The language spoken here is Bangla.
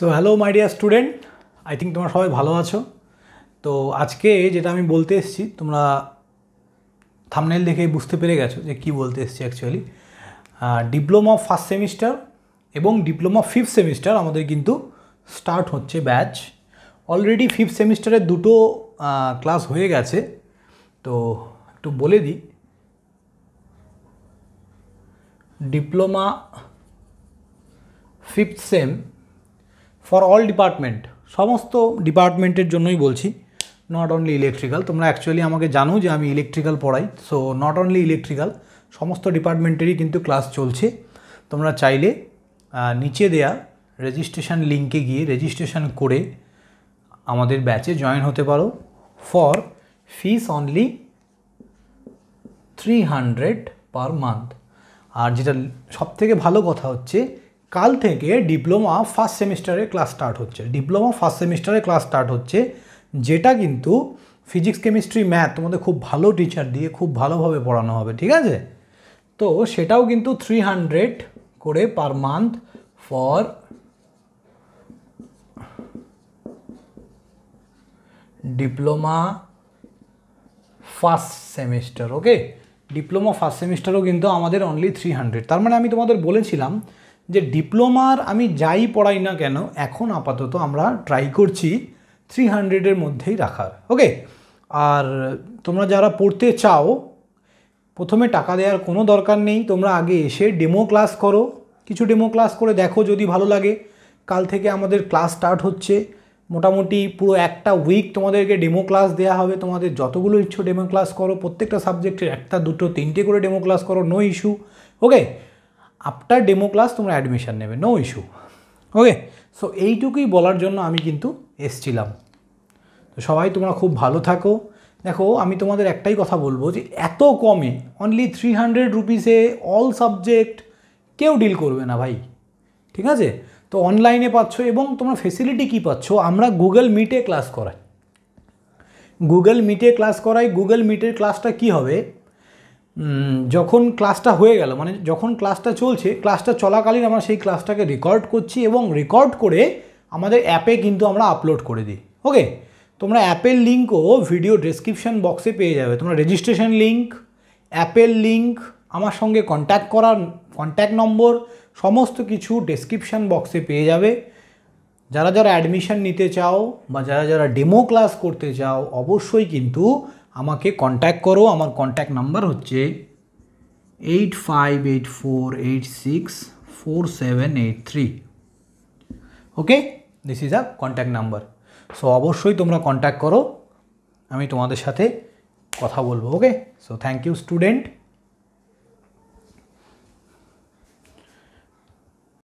so hello my dear student I think তোমরা সবাই ভালো আছো তো আজকে যেটা আমি বলতে এসেছি তোমরা থামনেল দেখে বুঝতে পেরে গেছো যে কি বলতে এসেছি অ্যাকচুয়ালি ডিপ্লোমা ফার্স্ট সেমিস্টার এবং ডিপ্লোমা ফিফথ সেমিস্টার আমাদের কিন্তু স্টার্ট হচ্ছে ব্যাচ অলরেডি ফিফথ সেমিস্টারের দুটো ক্লাস হয়ে গেছে তো একটু বলে দিই diploma fifth sem for all department সমস্ত ডিপার্টমেন্টের জন্যই বলছি নট অনলি ইলেকট্রিক্যাল তোমরা অ্যাকচুয়ালি আমাকে জানো যে আমি ইলেকট্রিক্যাল পড়াই সো নট অনলি ইলেকট্রিক্যাল সমস্ত ডিপার্টমেন্টেরই কিন্তু ক্লাস চলছে তোমরা চাইলে নিচে দেয়া রেজিস্ট্রেশন লিঙ্কে গিয়ে রেজিস্ট্রেশন করে আমাদের ব্যাচে জয়েন হতে পারো for fees only three hundred per month আর যেটা সবথেকে ভালো কথা হচ্ছে কাল থেকে ডিপ্লোমা ফার্স্ট সেমিস্টারের ক্লাস স্টার্ট হচ্ছে ডিপ্লোমা ফার্স্ট সেমিস্টারের ক্লাস স্টার্ট হচ্ছে যেটা কিন্তু ফিজিক্স কেমিস্ট্রি ম্যাথ তোমাদের খুব ভালো টিচার দিয়ে খুব ভালোভাবে পড়ানো হবে ঠিক আছে তো সেটাও কিন্তু থ্রি হান্ড্রেড করে per month for diploma first semester okay diploma first সেমিস্টারও কিন্তু আমাদের অনলি থ্রি হান্ড্রেড তার মানে আমি তোমাদের বলেছিলাম যে ডিপ্লোমার আমি যাই পড়াই না কেন এখন আপাতত আমরা ট্রাই করছি থ্রি হান্ড্রেডের মধ্যেই রাখার ওকে আর তোমরা যারা পড়তে চাও প্রথমে টাকা দেওয়ার কোনো দরকার নেই তোমরা আগে এসে ডেমো ক্লাস করো কিছু ডেমো ক্লাস করে দেখো যদি ভালো লাগে কাল থেকে আমাদের ক্লাস স্টার্ট হচ্ছে মোটামুটি পুরো একটা উইক তোমাদেরকে ডেমো ক্লাস দেওয়া হবে তোমাদের যতগুলো ইচ্ছু ডেমো ক্লাস করো প্রত্যেকটা সাবজেক্টের একটা দুটো তিনটে করে ডেমো ক্লাস করো no issue okay after demo class তোমরা অ্যাডমিশান নেবে নো ইস্যু ওকে সো এইটুকুই বলার জন্য আমি কিন্তু এসছিলাম তো সবাই তোমরা খুব ভালো থাকো দেখো আমি তোমাদের একটাই কথা বলবো যে এত কমে অনলি থ্রি হান্ড্রেড রুপিসে অল সাবজেক্ট কেউ ডিল করবে না ভাই ঠিক আছে তো অনলাইনে পাচ্ছ এবং তোমরা ফেসিলিটি কী পাচ্ছ আমরা গুগল মিটে ক্লাস করাই গুগল মিটে ক্লাস করাই গুগল মিটের ক্লাসটা কি হবে যখন ক্লাসটা হয়ে গেল মানে যখন ক্লাসটা চলছে ক্লাসটা চলাকালীন আমরা সেই ক্লাসটাকে রেকর্ড করছি এবং রেকর্ড করে আমাদের অ্যাপে কিন্তু আমরা আপলোড করে দিই ওকে তোমরা অ্যাপের লিঙ্কও ভিডিও ডেসক্রিপশন বক্সে পেয়ে যাবে তোমরা রেজিস্ট্রেশন লিঙ্ক অ্যাপের লিঙ্ক আমার সঙ্গে কন্ট্যাক্ট করার কন্ট্যাক্ট নম্বর সমস্ত কিছু ডেসক্রিপশান বক্সে পেয়ে যাবে যারা যারা অ্যাডমিশন নিতে চাও বা যারা যারা ডেমো ক্লাস করতে চাও অবশ্যই কিন্তু আমাকে কন্ট্যাক্ট করো আমার কন্ট্যাক্ট নাম্বার হচ্ছে eight five eight four eight six four seven eight three okay this is a contact number so অবশ্যই তোমরা কন্ট্যাক্ট করো আমি তোমাদের সাথে কথা বলবো okay so thank you student